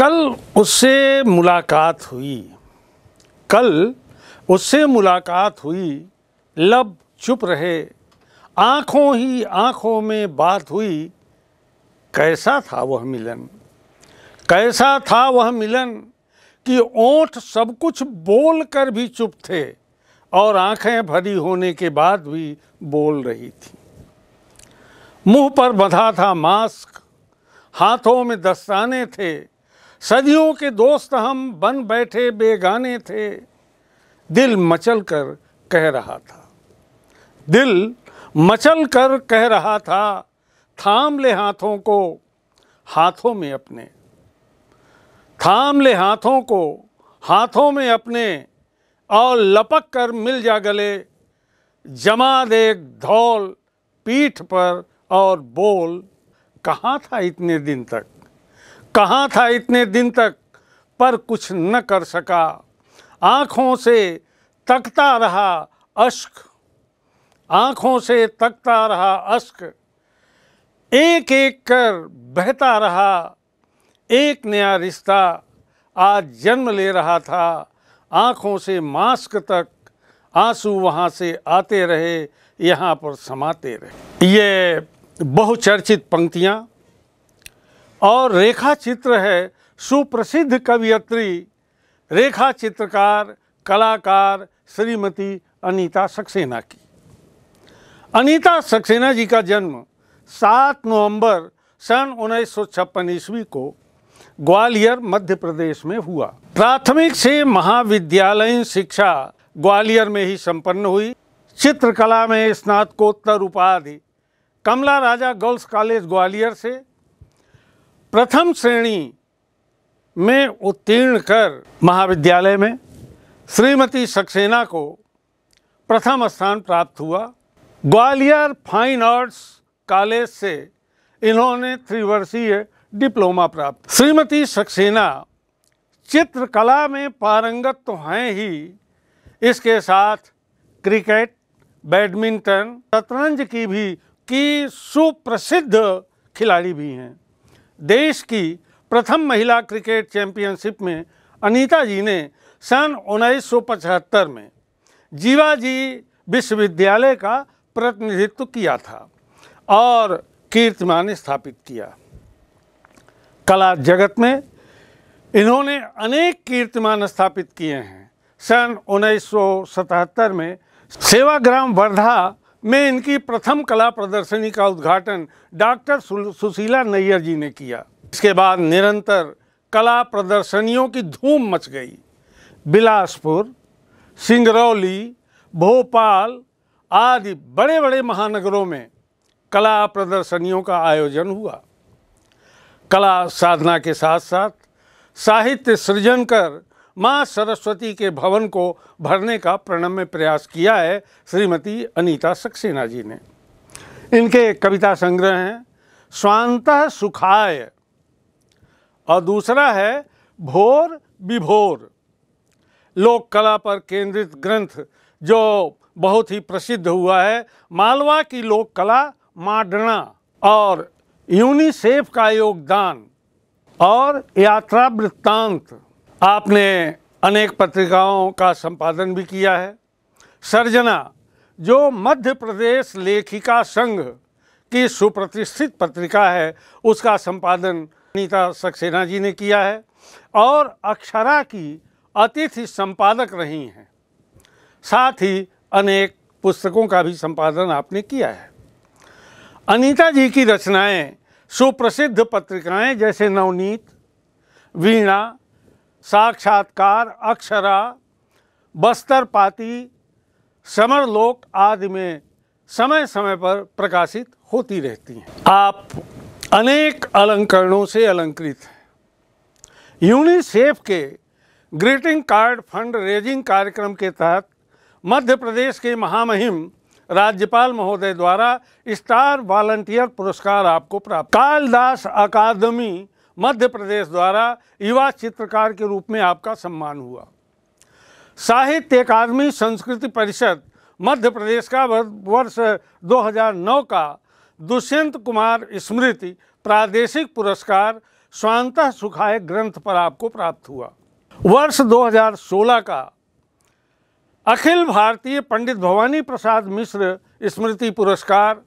कल उससे मुलाकात हुई कल उससे मुलाकात हुई लब चुप रहे आँखों ही आँखों में बात हुई कैसा था वह मिलन कैसा था वह मिलन कि ओठ सब कुछ बोल कर भी चुप थे और आंखें भरी होने के बाद भी बोल रही थी मुंह पर बंधा था मास्क हाथों में दस्ताने थे सदियों के दोस्त हम बन बैठे बेगाने थे दिल मचल कर कह रहा था दिल मचल कर कह रहा था थाम ले हाथों को हाथों में अपने थाम ले हाथों को हाथों में अपने और लपक कर मिल जा गले जमा दे धौल पीठ पर और बोल कहाँ था इतने दिन तक कहाँ था इतने दिन तक पर कुछ न कर सका आँखों से तकता रहा अश्क आँखों से तकता रहा अश्क एक एक कर बहता रहा एक नया रिश्ता आज जन्म ले रहा था आँखों से मास्क तक आंसू वहाँ से आते रहे यहाँ पर समाते रहे ये बहुचर्चित पंक्तियाँ और रेखा चित्र है सुप्रसिद्ध कवियत्री रेखा चित्रकार कलाकार श्रीमती अनीता सक्सेना की अनीता सक्सेना जी का जन्म 7 नवंबर सन उन्नीस ईस्वी को ग्वालियर मध्य प्रदेश में हुआ प्राथमिक से महाविद्यालयीन शिक्षा ग्वालियर में ही संपन्न हुई चित्रकला में स्नातकोत्तर उपाधि कमला राजा गर्ल्स कॉलेज ग्वालियर से प्रथम श्रेणी में उत्तीर्ण कर महाविद्यालय में श्रीमती सक्सेना को प्रथम स्थान प्राप्त हुआ ग्वालियर फाइन आर्ट्स कॉलेज से इन्होंने त्रिवर्षीय डिप्लोमा प्राप्त श्रीमती सक्सेना चित्रकला में पारंगत तो हैं ही इसके साथ क्रिकेट बैडमिंटन शतरंज की भी की सुप्रसिद्ध खिलाड़ी भी हैं देश की प्रथम महिला क्रिकेट चैंपियनशिप में अनीता जी ने सन 1975 में जीवाजी विश्वविद्यालय का प्रतिनिधित्व किया था और कीर्तिमान स्थापित किया कला जगत में इन्होंने अनेक कीर्तिमान स्थापित किए हैं सन 1977 में सेवाग्राम वर्धा में इनकी प्रथम कला प्रदर्शनी का उद्घाटन डॉक्टर सुशीला नैयर जी ने किया इसके बाद निरंतर कला प्रदर्शनियों की धूम मच गई बिलासपुर सिंगरौली भोपाल आदि बड़े बड़े महानगरों में कला प्रदर्शनियों का आयोजन हुआ कला साधना के साथ साथ साहित्य सृजन कर मां सरस्वती के भवन को भरने का प्रणम्य प्रयास किया है श्रीमती अनीता सक्सेना जी ने इनके कविता संग्रह हैं स्वांत सुखाय और दूसरा है भोर विभोर लोक कला पर केंद्रित ग्रंथ जो बहुत ही प्रसिद्ध हुआ है मालवा की लोक कला माडना और यूनिसेफ का योगदान और यात्रा वृत्तांत आपने अनेक पत्रिकाओं का संपादन भी किया है सर्जना जो मध्य प्रदेश लेखिका संघ की सुप्रतिष्ठित पत्रिका है उसका संपादन नीता सक्सेना जी ने किया है और अक्षरा की अतिथि संपादक रही हैं साथ ही अनेक पुस्तकों का भी संपादन आपने किया है अनीता जी की रचनाएं सुप्रसिद्ध पत्रिकाएं जैसे नवनीत वीणा साक्षात्कार अक्षरा बस्तर पाती समरलोक आदि में समय समय पर प्रकाशित होती रहती हैं आप अनेक अलंकरणों से अलंकृत हैं यूनिसेफ के ग्रीटिंग कार्ड फंड रेजिंग कार्यक्रम के तहत मध्य प्रदेश के महामहिम राज्यपाल महोदय द्वारा स्टार वॉलंटियर पुरस्कार आपको प्राप्त कालदास अकादमी मध्य प्रदेश द्वारा युवा चित्रकार के रूप में आपका सम्मान हुआ साहित्य अकादमी संस्कृति परिषद मध्य प्रदेश का वर्ष 2009 का दुष्यंत कुमार स्मृति प्रादेशिक पुरस्कार स्वांत सुखाय ग्रंथ पर आपको प्राप्त हुआ वर्ष 2016 का अखिल भारतीय पंडित भवानी प्रसाद मिश्र स्मृति पुरस्कार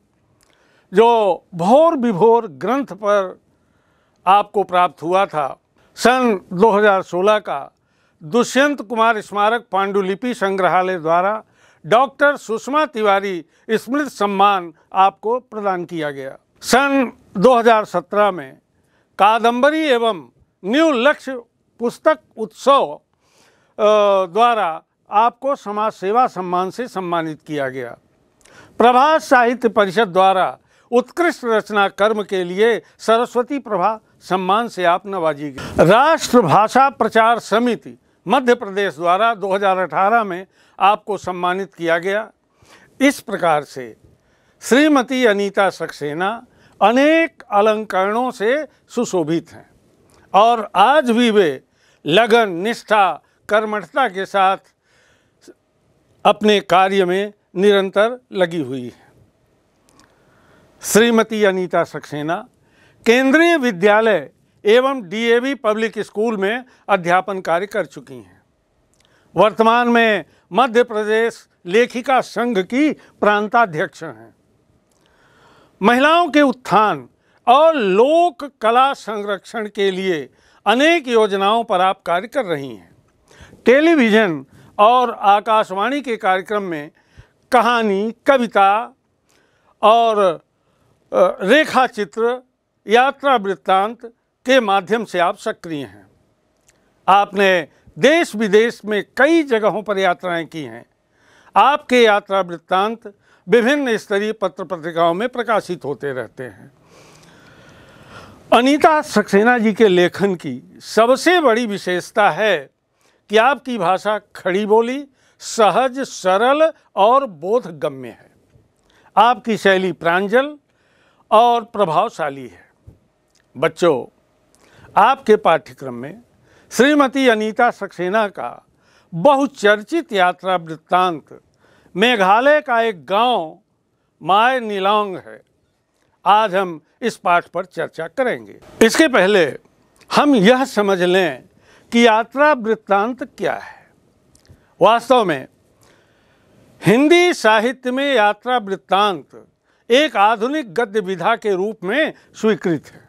जो भोर विभोर ग्रंथ पर आपको प्राप्त हुआ था सन 2016 का दुष्यंत कुमार स्मारक पांडुलिपि संग्रहालय द्वारा डॉक्टर सुषमा तिवारी स्मृत सम्मान आपको प्रदान किया गया सन 2017 में कादंबरी एवं न्यू लक्ष्य पुस्तक उत्सव द्वारा आपको समाज सेवा सम्मान से सम्मानित किया गया प्रभा साहित्य परिषद द्वारा उत्कृष्ट रचना कर्म के लिए सरस्वती प्रभा सम्मान से आप नवाजी गए राष्ट्रभाषा प्रचार समिति मध्य प्रदेश द्वारा 2018 में आपको सम्मानित किया गया इस प्रकार से श्रीमती अनीता सक्सेना अनेक अलंकरणों से सुशोभित हैं और आज भी वे लगन निष्ठा कर्मठता के साथ अपने कार्य में निरंतर लगी हुई है श्रीमती अनीता सक्सेना केंद्रीय विद्यालय एवं डीएवी पब्लिक स्कूल में अध्यापन कार्य कर चुकी हैं वर्तमान में मध्य प्रदेश लेखिका संघ की प्रांताध्यक्ष हैं महिलाओं के उत्थान और लोक कला संरक्षण के लिए अनेक योजनाओं पर आप कार्य कर रही हैं टेलीविज़न और आकाशवाणी के कार्यक्रम में कहानी कविता और रेखा चित्र यात्रा वृत्तांत के माध्यम से आप सक्रिय हैं आपने देश विदेश में कई जगहों पर यात्राएं की हैं आपके यात्रा वृत्तांत विभिन्न स्तरीय पत्र पत्रिकाओं में प्रकाशित होते रहते हैं अनीता सक्सेना जी के लेखन की सबसे बड़ी विशेषता है कि आपकी भाषा खड़ी बोली सहज सरल और बोधगम्य है आपकी शैली प्रांजल और प्रभावशाली है बच्चों आपके पाठ्यक्रम में श्रीमती अनीता सक्सेना का बहुचर्चित यात्रा वृत्तांत मेघालय का एक गांव माय नीलांग है आज हम इस पाठ पर चर्चा करेंगे इसके पहले हम यह समझ लें कि यात्रा वृत्तांत क्या है वास्तव में हिंदी साहित्य में यात्रा वृत्तांत एक आधुनिक गद्य विधा के रूप में स्वीकृत है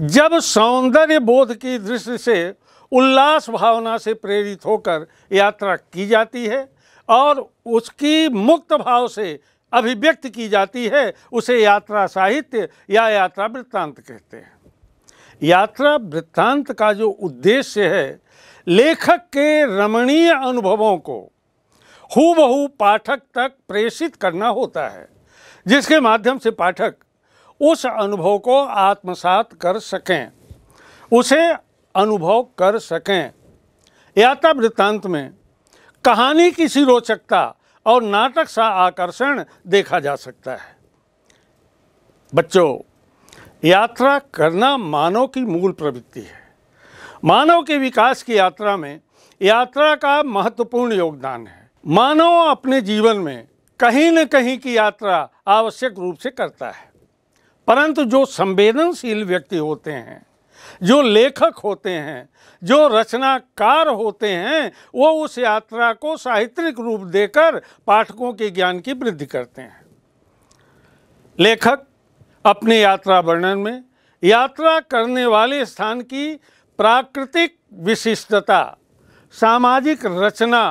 जब सौंदर्य बोध की दृष्टि से उल्लास भावना से प्रेरित होकर यात्रा की जाती है और उसकी मुक्त भाव से अभिव्यक्त की जाती है उसे यात्रा साहित्य या यात्रा वृत्तांत कहते हैं यात्रा वृत्तांत का जो उद्देश्य है लेखक के रमणीय अनुभवों को हूबहू पाठक तक प्रेषित करना होता है जिसके माध्यम से पाठक उस अनुभव को आत्मसात कर सकें उसे अनुभव कर सकें यात्रा वृत्तांत में कहानी की सी रोचकता और नाटक सा आकर्षण देखा जा सकता है बच्चों यात्रा करना मानव की मूल प्रवृत्ति है मानव के विकास की यात्रा में यात्रा का महत्वपूर्ण योगदान है मानव अपने जीवन में कहीं न कहीं की यात्रा आवश्यक रूप से करता है परंतु जो संवेदनशील व्यक्ति होते हैं जो लेखक होते हैं जो रचनाकार होते हैं वो उस यात्रा को साहित्यिक रूप देकर पाठकों के ज्ञान की वृद्धि करते हैं लेखक अपने यात्रा वर्णन में यात्रा करने वाले स्थान की प्राकृतिक विशिष्टता सामाजिक रचना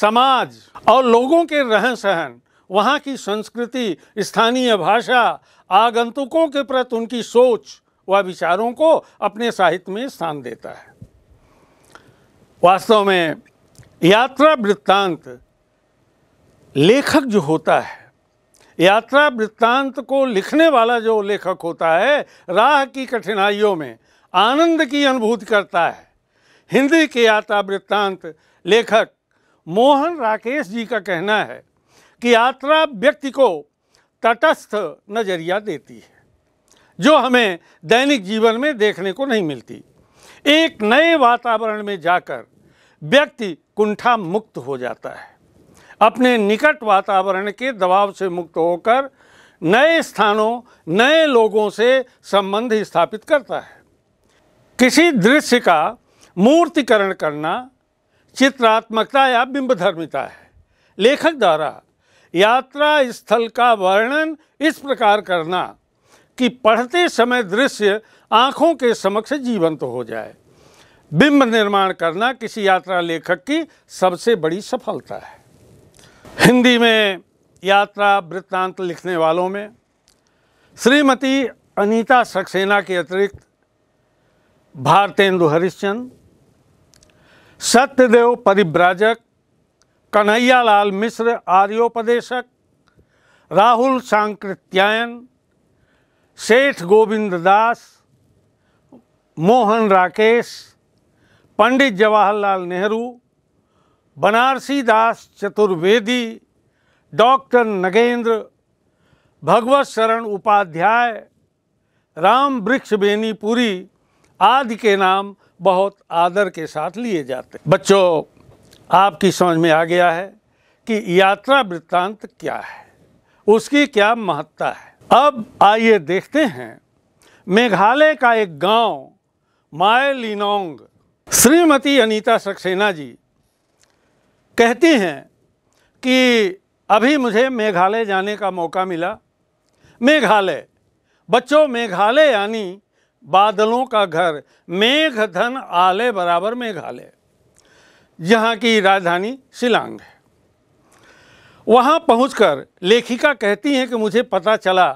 समाज और लोगों के रहन सहन वहाँ की संस्कृति स्थानीय भाषा आगंतुकों के प्रति उनकी सोच व विचारों को अपने साहित्य में स्थान देता है वास्तव में यात्रा वृत्तांत लेखक जो होता है यात्रा वृत्तांत को लिखने वाला जो लेखक होता है राह की कठिनाइयों में आनंद की अनुभूति करता है हिंदी के यात्रा वृत्तांत लेखक मोहन राकेश जी का कहना है कि यात्रा व्यक्ति को तटस्थ नज़रिया देती है जो हमें दैनिक जीवन में देखने को नहीं मिलती एक नए वातावरण में जाकर व्यक्ति कुंठा मुक्त हो जाता है अपने निकट वातावरण के दबाव से मुक्त होकर नए स्थानों नए लोगों से संबंध स्थापित करता है किसी दृश्य का मूर्तिकरण करना चित्रात्मकता या बिंबधर्मिता है लेखक द्वारा यात्रा स्थल का वर्णन इस प्रकार करना कि पढ़ते समय दृश्य आँखों के समक्ष जीवंत तो हो जाए बिंब निर्माण करना किसी यात्रा लेखक की सबसे बड़ी सफलता है हिंदी में यात्रा वृत्तांत लिखने वालों में श्रीमती अनीता सक्सेना के अतिरिक्त भारतेंदु हरिश्चंद सत्यदेव परिव्राजक कन्हैया लाल मिश्र आर्योपदेशक राहुल सांकृत्यायन सेठ गोविंद दास मोहन राकेश पंडित जवाहरलाल नेहरू बनारसी दास चतुर्वेदी डॉक्टर नगेंद्र भगवत शरण उपाध्याय राम वृक्ष बेनीपुरी आदि के नाम बहुत आदर के साथ लिए जाते बच्चों आपकी समझ में आ गया है कि यात्रा वृत्तांत क्या है उसकी क्या महत्ता है अब आइए देखते हैं मेघालय का एक गांव माय लिनोंग श्रीमती अनीता सक्सेना जी कहती हैं कि अभी मुझे मेघालय जाने का मौका मिला मेघालय बच्चों मेघालय यानी बादलों का घर मेघ धन आले बराबर मेघालय जहाँ की राजधानी शिलांग है वहाँ पहुंचकर लेखिका कहती हैं कि मुझे पता चला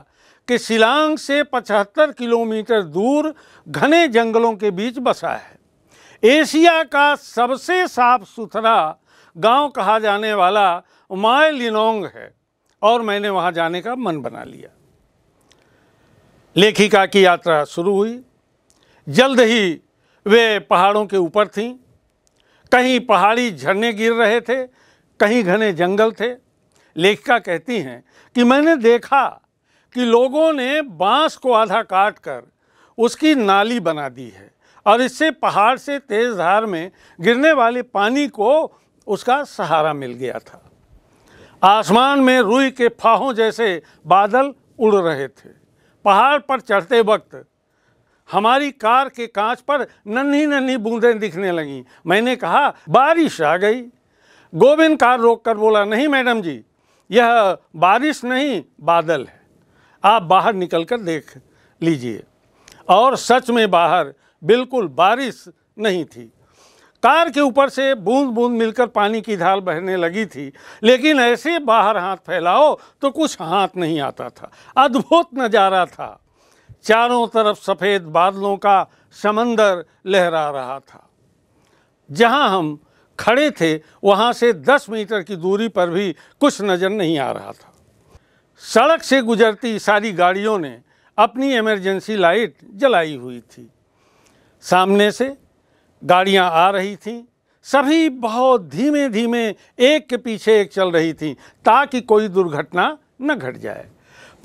कि शिलांग से 75 किलोमीटर दूर घने जंगलों के बीच बसा है एशिया का सबसे साफ सुथरा गांव कहा जाने वाला माय लिनोंग है और मैंने वहाँ जाने का मन बना लिया लेखिका की यात्रा शुरू हुई जल्द ही वे पहाड़ों के ऊपर थीं कहीं पहाड़ी झरने गिर रहे थे कहीं घने जंगल थे लेखिका कहती हैं कि मैंने देखा कि लोगों ने बांस को आधा काट कर उसकी नाली बना दी है और इससे पहाड़ से तेज धार में गिरने वाले पानी को उसका सहारा मिल गया था आसमान में रुई के फाहों जैसे बादल उड़ रहे थे पहाड़ पर चढ़ते वक्त हमारी कार के कांच पर नन्ही नन्ही बूंदें दिखने लगीं मैंने कहा बारिश आ गई गोविंद कार रोक कर बोला नहीं मैडम जी यह बारिश नहीं बादल है आप बाहर निकल कर देख लीजिए और सच में बाहर बिल्कुल बारिश नहीं थी कार के ऊपर से बूंद बूंद मिलकर पानी की धार बहने लगी थी लेकिन ऐसे बाहर हाथ फैलाओ तो कुछ हाथ नहीं आता था अद्भुत नज़ारा था चारों तरफ सफ़ेद बादलों का समंदर लहरा रहा था जहां हम खड़े थे वहां से दस मीटर की दूरी पर भी कुछ नज़र नहीं आ रहा था सड़क से गुजरती सारी गाड़ियों ने अपनी इमरजेंसी लाइट जलाई हुई थी सामने से गाड़ियां आ रही थीं सभी बहुत धीमे धीमे एक के पीछे एक चल रही थीं ताकि कोई दुर्घटना न घट जाए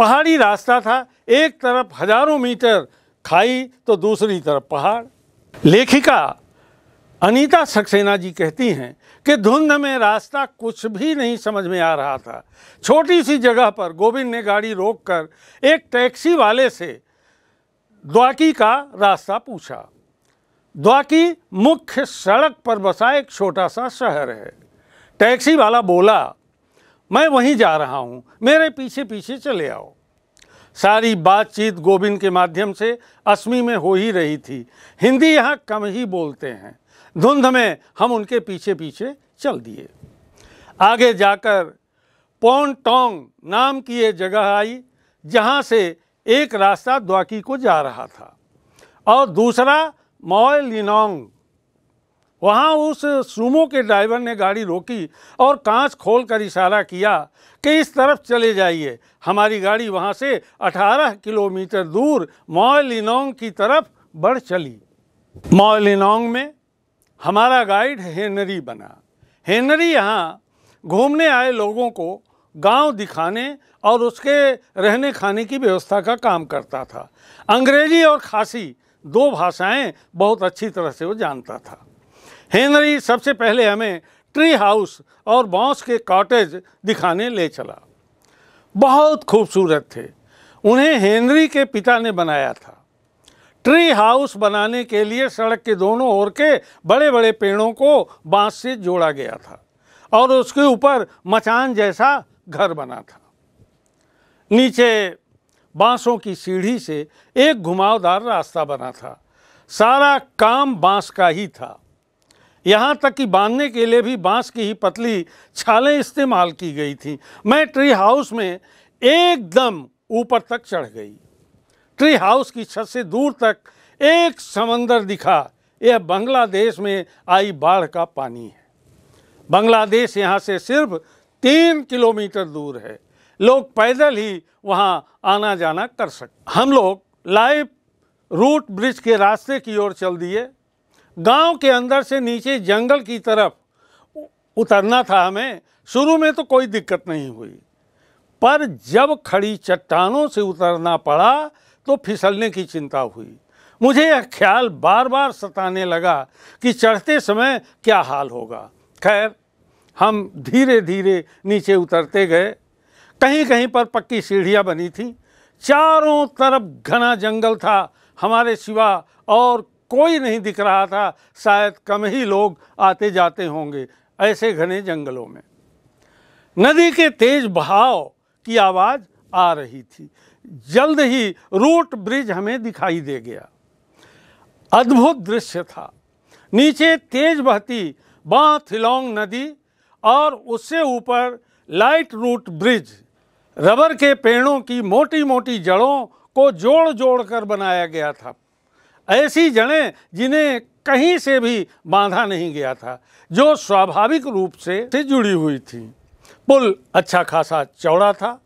पहाड़ी रास्ता था एक तरफ हजारों मीटर खाई तो दूसरी तरफ पहाड़ लेखिका अनीता सक्सेना जी कहती हैं कि धुंध में रास्ता कुछ भी नहीं समझ में आ रहा था छोटी सी जगह पर गोविंद ने गाड़ी रोककर एक टैक्सी वाले से द्वाकी का रास्ता पूछा द्वाकी मुख्य सड़क पर बसा एक छोटा सा शहर है टैक्सी वाला बोला मैं वहीं जा रहा हूँ मेरे पीछे पीछे चले आओ सारी बातचीत गोविंद के माध्यम से असमी में हो ही रही थी हिंदी यहाँ कम ही बोलते हैं धुंध में हम उनके पीछे पीछे चल दिए आगे जाकर पौन टोंग नाम की ये जगह आई जहाँ से एक रास्ता द्वाकी को जा रहा था और दूसरा मॉय लिनोंग वहाँ उस सुमो के ड्राइवर ने गाड़ी रोकी और कांच खोलकर इशारा किया कि इस तरफ चले जाइए हमारी गाड़ी वहाँ से 18 किलोमीटर दूर मॉयलिनोंग की तरफ बढ़ चली मॉयलिनोंग में हमारा गाइड हेनरी बना हेनरी यहाँ घूमने आए लोगों को गांव दिखाने और उसके रहने खाने की व्यवस्था का काम करता था अंग्रेजी और खासी दो भाषाएं बहुत अच्छी तरह से वो जानता था हेनरी सबसे पहले हमें ट्री हाउस और बांस के कॉटेज दिखाने ले चला बहुत खूबसूरत थे उन्हें हेनरी के पिता ने बनाया था ट्री हाउस बनाने के लिए सड़क के दोनों ओर के बड़े बड़े पेड़ों को बांस से जोड़ा गया था और उसके ऊपर मचान जैसा घर बना था नीचे बांसों की सीढ़ी से एक घुमावदार रास्ता बना था सारा काम बांस का ही था यहाँ तक कि बांधने के लिए भी बांस की ही पतली छालें इस्तेमाल की गई थी मैं ट्री हाउस में एकदम ऊपर तक चढ़ गई ट्री हाउस की छत से दूर तक एक समंदर दिखा यह बांग्लादेश में आई बाढ़ का पानी है बांग्लादेश यहाँ से सिर्फ तीन किलोमीटर दूर है लोग पैदल ही वहाँ आना जाना कर सकते हम लोग लाइव रूट ब्रिज के रास्ते की ओर चल दिए गांव के अंदर से नीचे जंगल की तरफ उतरना था हमें शुरू में तो कोई दिक्कत नहीं हुई पर जब खड़ी चट्टानों से उतरना पड़ा तो फिसलने की चिंता हुई मुझे यह ख्याल बार बार सताने लगा कि चढ़ते समय क्या हाल होगा खैर हम धीरे धीरे नीचे उतरते गए कहीं कहीं पर पक्की सीढ़ियाँ बनी थी चारों तरफ घना जंगल था हमारे सिवा और कोई नहीं दिख रहा था शायद कम ही लोग आते जाते होंगे ऐसे घने जंगलों में नदी के तेज बहाव की आवाज़ आ रही थी जल्द ही रूट ब्रिज हमें दिखाई दे गया अद्भुत दृश्य था नीचे तेज बहती बाथिलोंग नदी और उससे ऊपर लाइट रूट ब्रिज रबर के पेड़ों की मोटी मोटी जड़ों को जोड़ जोड़ कर बनाया गया था ऐसी जड़ें जिन्हें कहीं से भी बांधा नहीं गया था जो स्वाभाविक रूप से, से जुड़ी हुई थी पुल अच्छा खासा चौड़ा था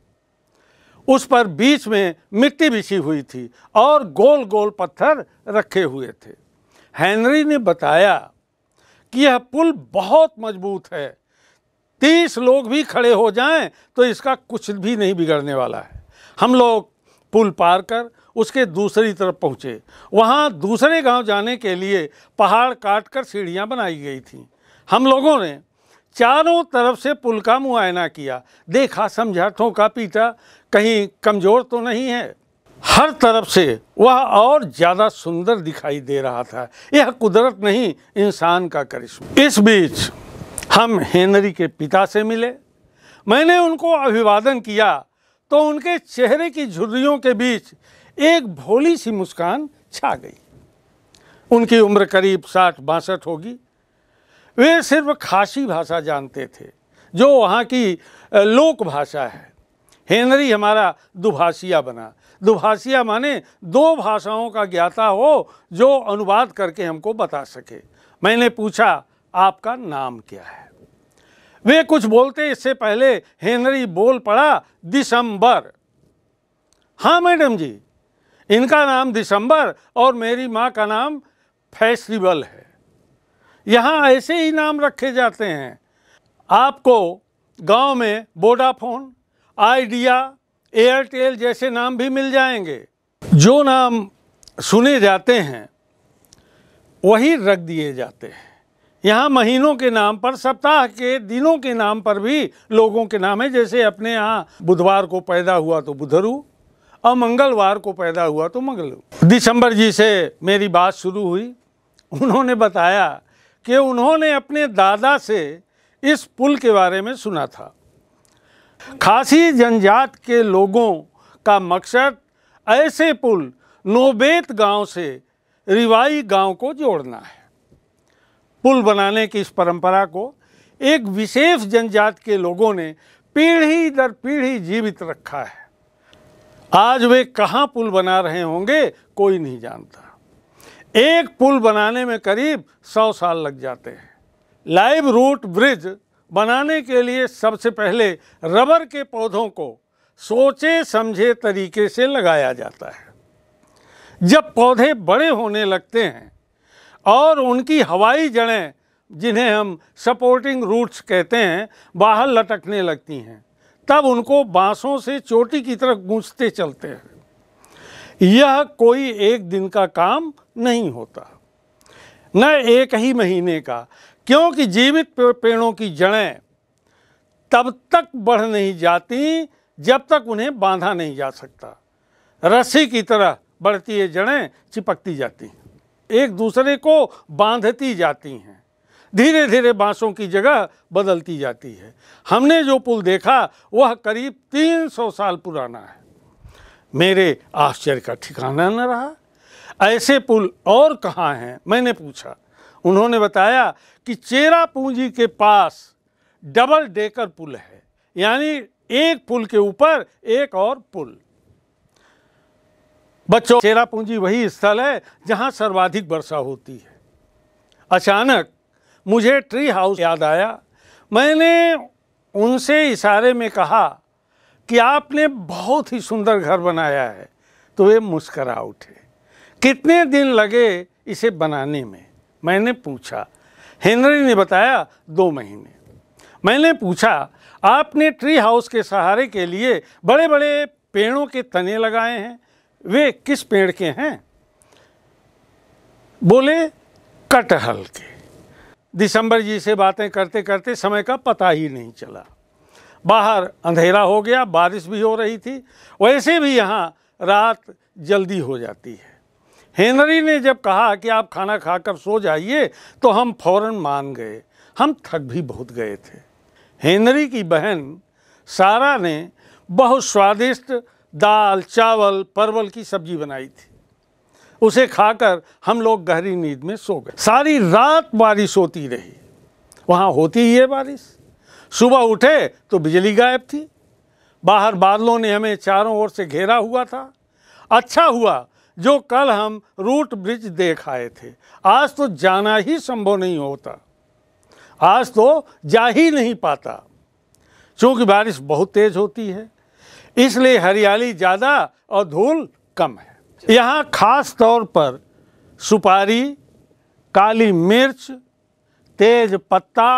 उस पर बीच में मिट्टी बिछी हुई थी और गोल गोल पत्थर रखे हुए थे हेनरी ने बताया कि यह पुल बहुत मजबूत है तीस लोग भी खड़े हो जाएं तो इसका कुछ भी नहीं बिगड़ने वाला है हम लोग पुल पार कर उसके दूसरी तरफ पहुँचे वहाँ दूसरे गांव जाने के लिए पहाड़ काट कर सीढ़ियाँ बनाई गई थीं हम लोगों ने चारों तरफ से पुल का मुआयना किया देखा समझा ठोंका पीटा कहीं कमज़ोर तो नहीं है हर तरफ से वह और ज़्यादा सुंदर दिखाई दे रहा था यह कुदरत नहीं इंसान का करिश्मा इस बीच हम हेनरी के पिता से मिले मैंने उनको अभिवादन किया तो उनके चेहरे की झुर्रियों के बीच एक भोली सी मुस्कान छा गई उनकी उम्र करीब साठ बासठ होगी वे सिर्फ खासी भाषा जानते थे जो वहाँ की लोक भाषा है हेनरी हमारा दुभाषिया बना दुभाषिया माने दो भाषाओं का ज्ञाता हो जो अनुवाद करके हमको बता सके मैंने पूछा आपका नाम क्या है वे कुछ बोलते इससे पहले हेनरी बोल पड़ा दिसंबर हाँ मैडम जी इनका नाम दिसंबर और मेरी माँ का नाम फेस्टिवल है यहाँ ऐसे ही नाम रखे जाते हैं आपको गांव में वोडाफोन आइडिया एयरटेल जैसे नाम भी मिल जाएंगे जो नाम सुने जाते हैं वही रख दिए जाते हैं यहाँ महीनों के नाम पर सप्ताह के दिनों के नाम पर भी लोगों के नाम है जैसे अपने यहाँ बुधवार को पैदा हुआ तो बुधरू और मंगलवार को पैदा हुआ तो मंगल दिसंबर जी से मेरी बात शुरू हुई उन्होंने बताया कि उन्होंने अपने दादा से इस पुल के बारे में सुना था खासी जनजात के लोगों का मकसद ऐसे पुल नोबेत गांव से रिवाई गांव को जोड़ना है पुल बनाने की इस परंपरा को एक विशेष जनजात के लोगों ने पीढ़ी दर पीढ़ी जीवित रखा है आज वे कहाँ पुल बना रहे होंगे कोई नहीं जानता एक पुल बनाने में करीब सौ साल लग जाते हैं लाइव रूट ब्रिज बनाने के लिए सबसे पहले रबर के पौधों को सोचे समझे तरीके से लगाया जाता है जब पौधे बड़े होने लगते हैं और उनकी हवाई जड़ें जिन्हें हम सपोर्टिंग रूट्स कहते हैं बाहर लटकने लगती हैं तब उनको बांसों से चोटी की तरफ गूंजते चलते हैं यह कोई एक दिन का काम नहीं होता न एक ही महीने का क्योंकि जीवित पेड़ों की जड़ें तब तक बढ़ नहीं जाती जब तक उन्हें बांधा नहीं जा सकता रस्सी की तरह बढ़ती है जड़ें चिपकती जाती हैं एक दूसरे को बांधती जाती हैं धीरे धीरे बाँसों की जगह बदलती जाती है हमने जो पुल देखा वह करीब 300 साल पुराना है मेरे आश्चर्य का ठिकाना न रहा ऐसे पुल और कहाँ हैं मैंने पूछा उन्होंने बताया कि चेरा पूंजी के पास डबल डेकर पुल है यानी एक पुल के ऊपर एक और पुल बच्चों चेरा पूंजी वही स्थल है जहां सर्वाधिक वर्षा होती है अचानक मुझे ट्री हाउस याद आया मैंने उनसे इशारे में कहा कि आपने बहुत ही सुंदर घर बनाया है तो वे मुस्करा उठे कितने दिन लगे इसे बनाने में मैंने पूछा हेनरी ने बताया दो महीने मैंने पूछा आपने ट्री हाउस के सहारे के लिए बड़े बड़े पेड़ों के तने लगाए हैं वे किस पेड़ के हैं बोले कटहल के दिसंबर जी से बातें करते करते समय का पता ही नहीं चला बाहर अंधेरा हो गया बारिश भी हो रही थी वैसे भी यहाँ रात जल्दी हो जाती है हेनरी ने जब कहा कि आप खाना खाकर सो जाइए तो हम फौरन मान गए हम थक भी बहुत गए थे हेनरी की बहन सारा ने बहुत स्वादिष्ट दाल चावल परवल की सब्जी बनाई थी उसे खाकर हम लोग गहरी नींद में सो गए सारी रात बारिश होती रही वहाँ होती ही है बारिश सुबह उठे तो बिजली गायब थी बाहर बादलों ने हमें चारों ओर से घेरा हुआ था अच्छा हुआ जो कल हम रूट ब्रिज देख आए थे आज तो जाना ही संभव नहीं होता आज तो जा ही नहीं पाता क्योंकि बारिश बहुत तेज़ होती है इसलिए हरियाली ज़्यादा और धूल कम है यहाँ खास तौर पर सुपारी काली मिर्च तेज पत्ता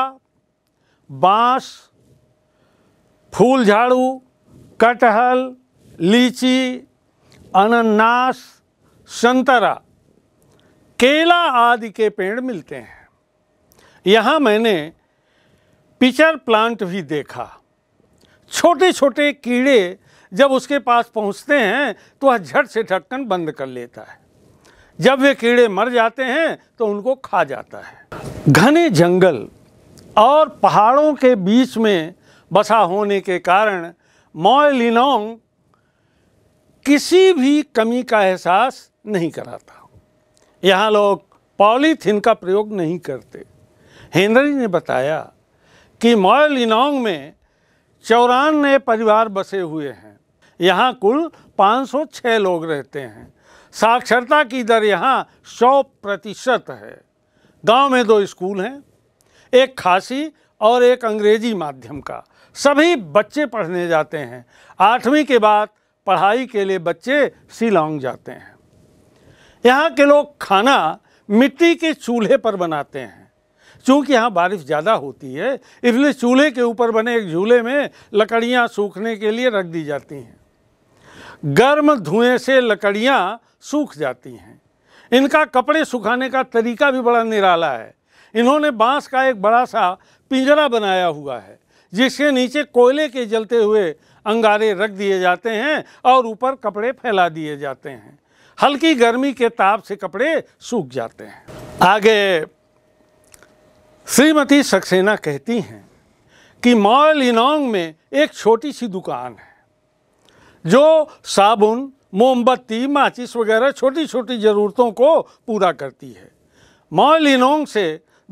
बाँस फूल झाड़ू कटहल लीची अनन्नास संतरा केला आदि के पेड़ मिलते हैं यहाँ मैंने पिचर प्लांट भी देखा छोटे छोटे कीड़े जब उसके पास पहुंचते हैं तो वह झट से ढक्कन बंद कर लेता है जब वे कीड़े मर जाते हैं तो उनको खा जाता है घने जंगल और पहाड़ों के बीच में बसा होने के कारण मॉयलिनोंग किसी भी कमी का एहसास नहीं कराता यहाँ लोग पॉलीथिन का प्रयोग नहीं करते हेनरी ने बताया कि मॉयलिनोंग में चौरानवे परिवार बसे हुए हैं यहाँ कुल 506 लोग रहते हैं साक्षरता की दर यहाँ 100 प्रतिशत है गांव में दो स्कूल हैं एक खासी और एक अंग्रेजी माध्यम का सभी बच्चे पढ़ने जाते हैं आठवीं के बाद पढ़ाई के लिए बच्चे शिलोंग जाते हैं यहाँ के लोग खाना मिट्टी के चूल्हे पर बनाते हैं चूँकि यहाँ बारिश ज़्यादा होती है इसलिए चूल्हे के ऊपर बने एक झूले में लकड़ियाँ सूखने के लिए रख दी जाती हैं गर्म धुएं से लकड़ियाँ सूख जाती हैं इनका कपड़े सुखाने का तरीका भी बड़ा निराला है इन्होंने बांस का एक बड़ा सा पिंजरा बनाया हुआ है जिसके नीचे कोयले के जलते हुए अंगारे रख दिए जाते हैं और ऊपर कपड़े फैला दिए जाते हैं हल्की गर्मी के ताप से कपड़े सूख जाते हैं आगे श्रीमती सक्सेना कहती हैं कि मॉल इनोंग में एक छोटी सी दुकान है जो साबुन मोमबत्ती माचिस वगैरह छोटी छोटी ज़रूरतों को पूरा करती है मॉलिनोंग से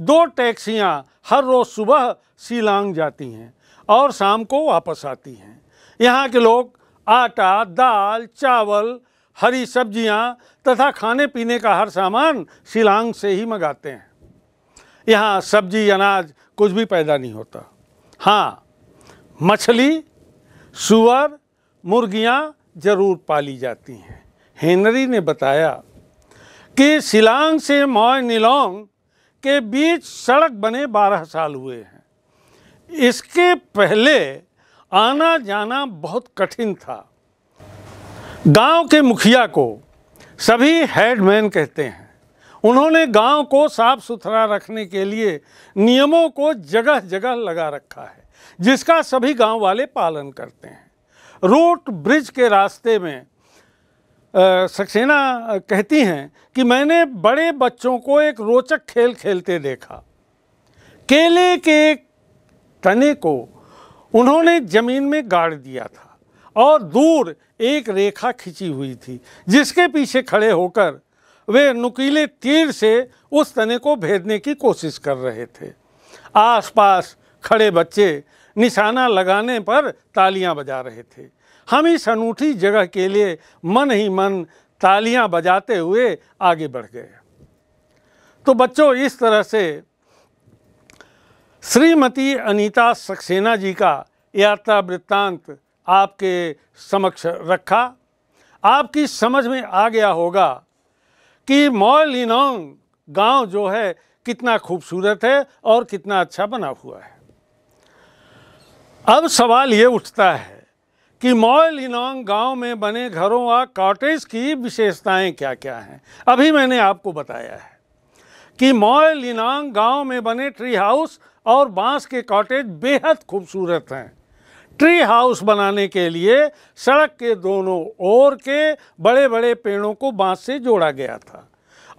दो टैक्सियाँ हर रोज़ सुबह सीलांग जाती हैं और शाम को वापस आती हैं यहाँ के लोग आटा दाल चावल हरी सब्जियाँ तथा खाने पीने का हर सामान शिलांग से ही मंगाते हैं यहाँ सब्जी अनाज कुछ भी पैदा नहीं होता हाँ मछली सुअर मुर्गियां जरूर पाली जाती हैं हेनरी ने बताया कि शिलांग से मॉय निलोंग के बीच सड़क बने बारह साल हुए हैं इसके पहले आना जाना बहुत कठिन था गांव के मुखिया को सभी हेडमैन कहते हैं उन्होंने गांव को साफ सुथरा रखने के लिए नियमों को जगह जगह लगा रखा है जिसका सभी गांव वाले पालन करते हैं रोट ब्रिज के रास्ते में सक्सेना कहती हैं कि मैंने बड़े बच्चों को एक रोचक खेल खेलते देखा केले के तने को उन्होंने ज़मीन में गाड़ दिया था और दूर एक रेखा खिंची हुई थी जिसके पीछे खड़े होकर वे नुकीले तीर से उस तने को भेदने की कोशिश कर रहे थे आसपास खड़े बच्चे निशाना लगाने पर तालियां बजा रहे थे हम इस अनूठी जगह के लिए मन ही मन तालियां बजाते हुए आगे बढ़ गए तो बच्चों इस तरह से श्रीमती अनीता सक्सेना जी का यात्रा वृत्तांत आपके समक्ष रखा आपकी समझ में आ गया होगा कि मॉल इनोंग गांव जो है कितना खूबसूरत है और कितना अच्छा बना हुआ है अब सवाल ये उठता है कि मॉयल हिनांग गांव में बने घरों व कॉटेज की विशेषताएं क्या क्या हैं अभी मैंने आपको बताया है कि मॉयल हिनांग गांव में बने ट्री हाउस और बांस के कॉटेज बेहद खूबसूरत हैं ट्री हाउस बनाने के लिए सड़क के दोनों ओर के बड़े बड़े पेड़ों को बांस से जोड़ा गया था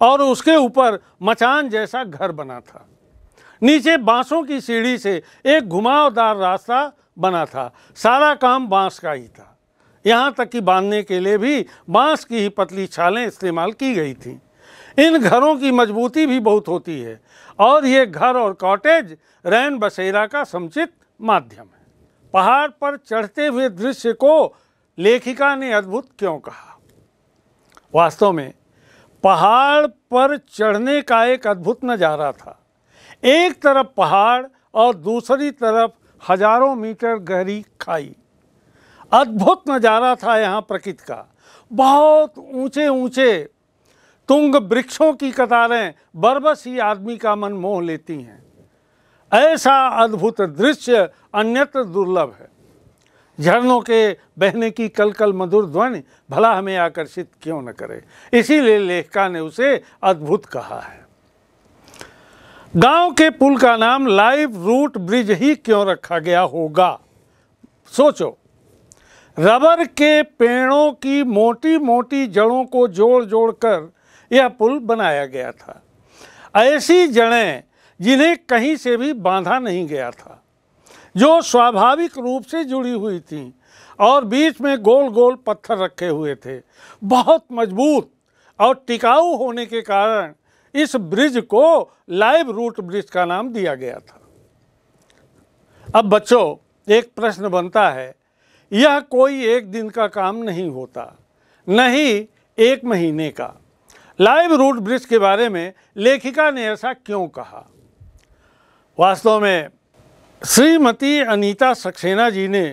और उसके ऊपर मचान जैसा घर बना था नीचे बांसों की सीढ़ी से एक घुमावदार रास्ता बना था सारा काम बांस का ही था यहाँ तक कि बांधने के लिए भी बांस की ही पतली छालें इस्तेमाल की गई थी इन घरों की मजबूती भी बहुत होती है और ये घर और कॉटेज रैन बसेरा का समुचित माध्यम है पहाड़ पर चढ़ते हुए दृश्य को लेखिका ने अद्भुत क्यों कहा वास्तव में पहाड़ पर चढ़ने का एक अद्भुत नज़ारा था एक तरफ पहाड़ और दूसरी तरफ हजारों मीटर गहरी खाई अद्भुत नज़ारा था यहाँ प्रकृति का बहुत ऊंचे ऊंचे तुंग वृक्षों की कतारें बरबस ही आदमी का मन मोह लेती हैं ऐसा अद्भुत दृश्य अन्यत्र दुर्लभ है झरनों के बहने की कल कल मधुर ध्वनि भला हमें आकर्षित क्यों न करे इसीलिए लेखका ने उसे अद्भुत कहा है गांव के पुल का नाम लाइव रूट ब्रिज ही क्यों रखा गया होगा सोचो रबर के पेड़ों की मोटी मोटी जड़ों को जोड़ जोड़ कर यह पुल बनाया गया था ऐसी जड़ें जिन्हें कहीं से भी बांधा नहीं गया था जो स्वाभाविक रूप से जुड़ी हुई थीं और बीच में गोल गोल पत्थर रखे हुए थे बहुत मजबूत और टिकाऊ होने के कारण इस ब्रिज को लाइव रूट ब्रिज का नाम दिया गया था अब बच्चों एक प्रश्न बनता है यह कोई एक दिन का काम नहीं होता न ही एक महीने का लाइव रूट ब्रिज के बारे में लेखिका ने ऐसा क्यों कहा वास्तव में श्रीमती अनीता सक्सेना जी ने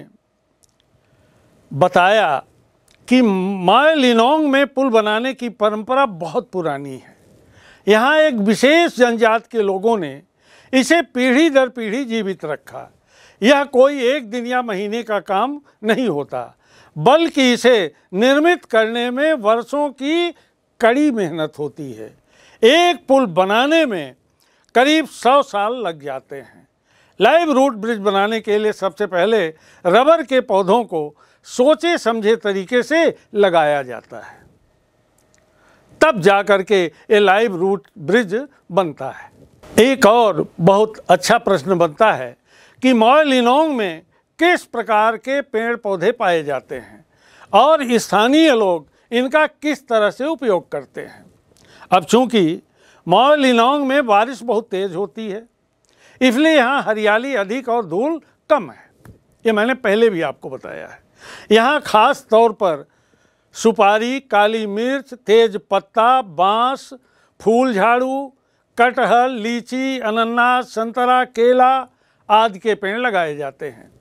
बताया कि मायलिनोंग में पुल बनाने की परंपरा बहुत पुरानी है यहाँ एक विशेष जनजात के लोगों ने इसे पीढ़ी दर पीढ़ी जीवित रखा यह कोई एक दिन या महीने का काम नहीं होता बल्कि इसे निर्मित करने में वर्षों की कड़ी मेहनत होती है एक पुल बनाने में करीब सौ साल लग जाते हैं लाइव रूट ब्रिज बनाने के लिए सबसे पहले रबर के पौधों को सोचे समझे तरीके से लगाया जाता है तब जा कर के ये लाइव रूट ब्रिज बनता है एक और बहुत अच्छा प्रश्न बनता है कि मॉयलिनोंग लिनोंग में किस प्रकार के पेड़ पौधे पाए जाते हैं और स्थानीय लोग इनका किस तरह से उपयोग करते हैं अब चूंकि मॉय लिनोंग में बारिश बहुत तेज़ होती है इसलिए यहाँ हरियाली अधिक और धूल कम है ये मैंने पहले भी आपको बताया है यहाँ खास तौर पर सुपारी काली मिर्च तेज पत्ता बांस फूल झाड़ू कटहल लीची अनन्नास संतरा केला आदि के पेड़ लगाए जाते हैं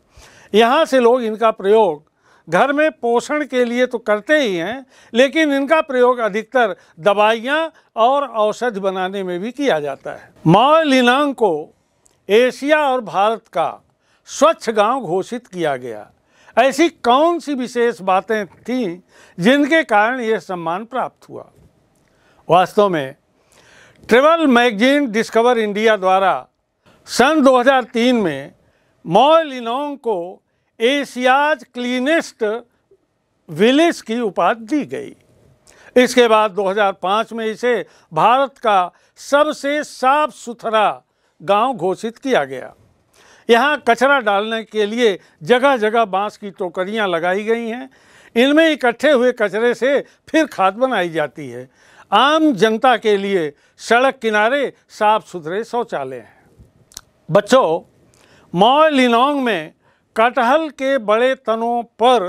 यहाँ से लोग इनका प्रयोग घर में पोषण के लिए तो करते ही हैं लेकिन इनका प्रयोग अधिकतर दवाइयाँ और औषध बनाने में भी किया जाता है मौलिनांग को एशिया और भारत का स्वच्छ गांव घोषित किया गया ऐसी कौन सी विशेष बातें थीं जिनके कारण यह सम्मान प्राप्त हुआ वास्तव में ट्रेवल मैगजीन डिस्कवर इंडिया द्वारा सन 2003 में मॉलिनोंग को एशियाज क्लीनेस्ट विलेज की उपाधि दी गई इसके बाद 2005 में इसे भारत का सबसे साफ सुथरा गांव घोषित किया गया यहाँ कचरा डालने के लिए जगह जगह बांस की टोकरियाँ लगाई गई हैं इनमें इकट्ठे हुए कचरे से फिर खाद बनाई जाती है आम जनता के लिए सड़क किनारे साफ सुथरे शौचालय हैं बच्चों मॉलिनोंग लिनोंग में कटहल के बड़े तनों पर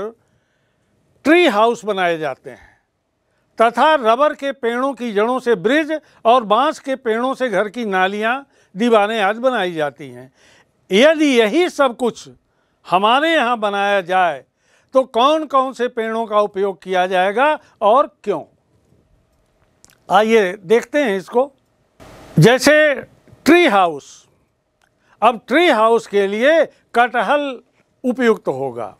ट्री हाउस बनाए जाते हैं तथा रबर के पेड़ों की जड़ों से ब्रिज और बांस के पेड़ों से घर की नालियाँ दीवारें आज बनाई जाती हैं यदि यही सब कुछ हमारे यहाँ बनाया जाए तो कौन कौन से पेड़ों का उपयोग किया जाएगा और क्यों आइए देखते हैं इसको जैसे ट्री हाउस अब ट्री हाउस के लिए कटहल उपयुक्त होगा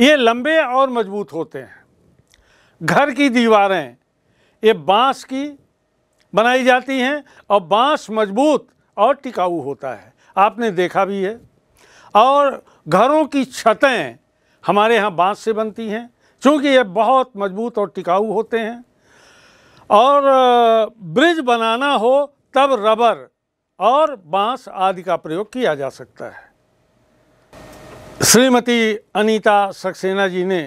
ये लंबे और मजबूत होते हैं घर की दीवारें ये बांस की बनाई जाती हैं और बांस मजबूत और टिकाऊ होता है आपने देखा भी है और घरों की छतें हमारे यहाँ बांस से बनती हैं क्योंकि ये बहुत मजबूत और टिकाऊ होते हैं और ब्रिज बनाना हो तब रबर और बांस आदि का प्रयोग किया जा सकता है श्रीमती अनीता सक्सेना जी ने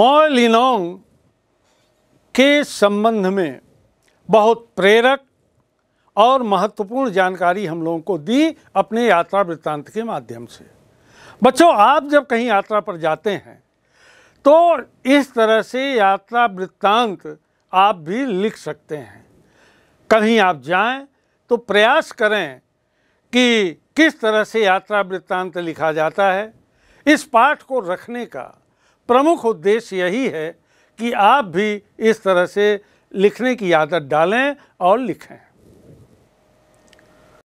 मॉय लिनोंग के संबंध में बहुत प्रेरक और महत्वपूर्ण जानकारी हम लोगों को दी अपने यात्रा वृत्तांत के माध्यम से बच्चों आप जब कहीं यात्रा पर जाते हैं तो इस तरह से यात्रा वृत्तांत आप भी लिख सकते हैं कहीं आप जाएं तो प्रयास करें कि किस तरह से यात्रा वृत्तांत लिखा जाता है इस पाठ को रखने का प्रमुख उद्देश्य यही है कि आप भी इस तरह से लिखने की आदत डालें और लिखें